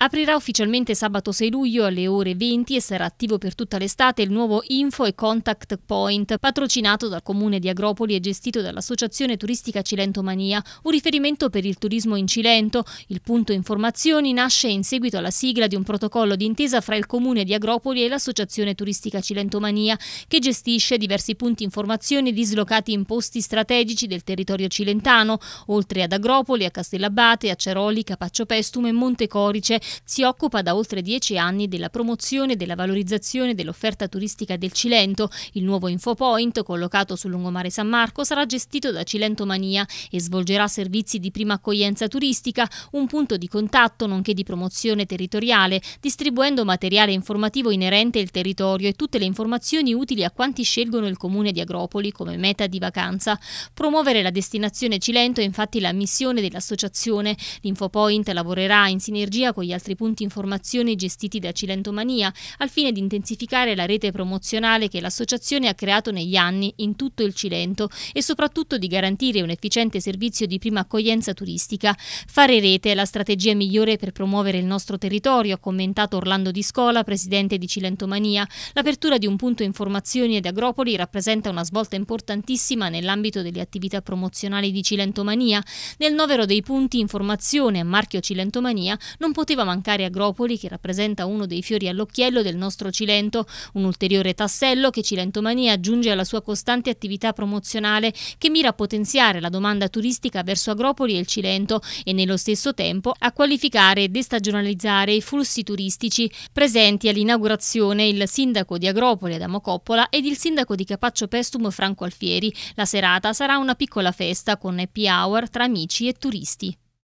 Aprirà ufficialmente sabato 6 luglio alle ore 20 e sarà attivo per tutta l'estate il nuovo Info e Contact Point, patrocinato dal comune di Agropoli e gestito dall'Associazione Turistica Cilentomania, un riferimento per il turismo in Cilento. Il punto informazioni nasce in seguito alla sigla di un protocollo d'intesa fra il comune di Agropoli e l'Associazione Turistica Cilentomania, che gestisce diversi punti informazioni dislocati in posti strategici del territorio cilentano, oltre ad Agropoli, a Castellabate, a Ceroli, Capaccio Pestume e Montecorice si occupa da oltre dieci anni della promozione e della valorizzazione dell'offerta turistica del Cilento. Il nuovo infopoint, collocato sul lungomare San Marco, sarà gestito da Cilentomania e svolgerà servizi di prima accoglienza turistica, un punto di contatto nonché di promozione territoriale, distribuendo materiale informativo inerente al territorio e tutte le informazioni utili a quanti scelgono il comune di Agropoli come meta di vacanza. Promuovere la destinazione Cilento è infatti la missione dell'associazione. L'Infopoint lavorerà in sinergia con gli altri altri punti informazione gestiti da Cilentomania al fine di intensificare la rete promozionale che l'associazione ha creato negli anni in tutto il Cilento e soprattutto di garantire un efficiente servizio di prima accoglienza turistica. Fare rete è la strategia migliore per promuovere il nostro territorio, ha commentato Orlando Di Scola, presidente di Cilentomania. L'apertura di un punto informazioni ad agropoli rappresenta una svolta importantissima nell'ambito delle attività promozionali di Cilentomania. Nel novero dei punti informazione a marchio Cilentomania non poteva mancare Agropoli, che rappresenta uno dei fiori all'occhiello del nostro Cilento, un ulteriore tassello che Cilentomania aggiunge alla sua costante attività promozionale che mira a potenziare la domanda turistica verso Agropoli e il Cilento e nello stesso tempo a qualificare e destagionalizzare i flussi turistici presenti all'inaugurazione il sindaco di Agropoli Adamo Coppola ed il sindaco di Capaccio Pestum Franco Alfieri. La serata sarà una piccola festa con happy hour tra amici e turisti.